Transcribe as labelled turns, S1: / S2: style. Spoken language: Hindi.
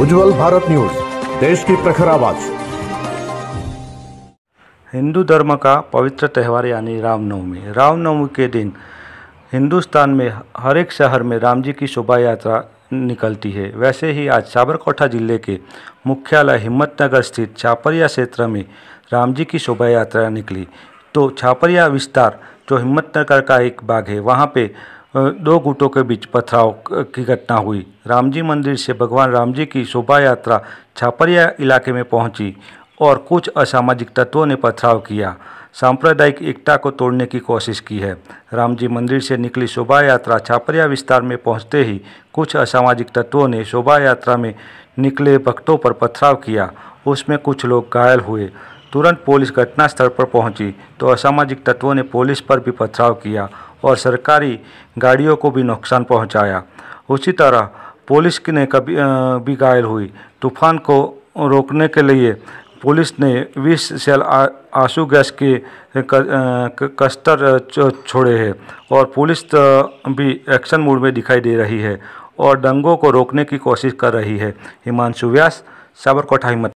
S1: उज्जवल भारत न्यूज देश की प्रखर आवाज हिंदू धर्म का पवित्र त्यौहार यानी रामनवमी रामनवमी के दिन हिंदुस्तान में हर एक शहर में राम जी की शोभा यात्रा निकलती है वैसे ही आज साबरकोठा जिले के मुख्यालय हिम्मतनगर स्थित छापरिया क्षेत्र में राम जी की शोभा यात्रा निकली तो छापरिया विस्तार जो हिम्मतनगर का एक बाग है वहाँ पे दो गुटों के बीच पथराव की घटना हुई रामजी मंदिर से भगवान राम जी की शोभा यात्रा छापरिया इलाके में पहुंची और कुछ असामाजिक तत्वों ने पथराव किया सांप्रदायिक एकता को तोड़ने की कोशिश की है रामजी मंदिर से निकली शोभा यात्रा छापरिया विस्तार में पहुंचते ही कुछ असामाजिक तत्वों ने शोभा यात्रा में निकले भक्तों पर पथराव किया उसमें कुछ लोग घायल हुए तुरंत पुलिस घटनास्थल पर पहुंची तो असामाजिक तत्वों ने पुलिस पर भी पथराव किया और सरकारी गाड़ियों को भी नुकसान पहुंचाया। उसी तरह पुलिस ने कभी भी घायल हुई। तूफान को रोकने के लिए पुलिस ने 20 सेल आंसू गैस के कस्टर छोड़े हैं और पुलिस भी एक्शन मोड में दिखाई दे रही है और दंगों को रोकने की कोशिश कर रही है हिमांशु व्यास साबरकोठा हिम्मत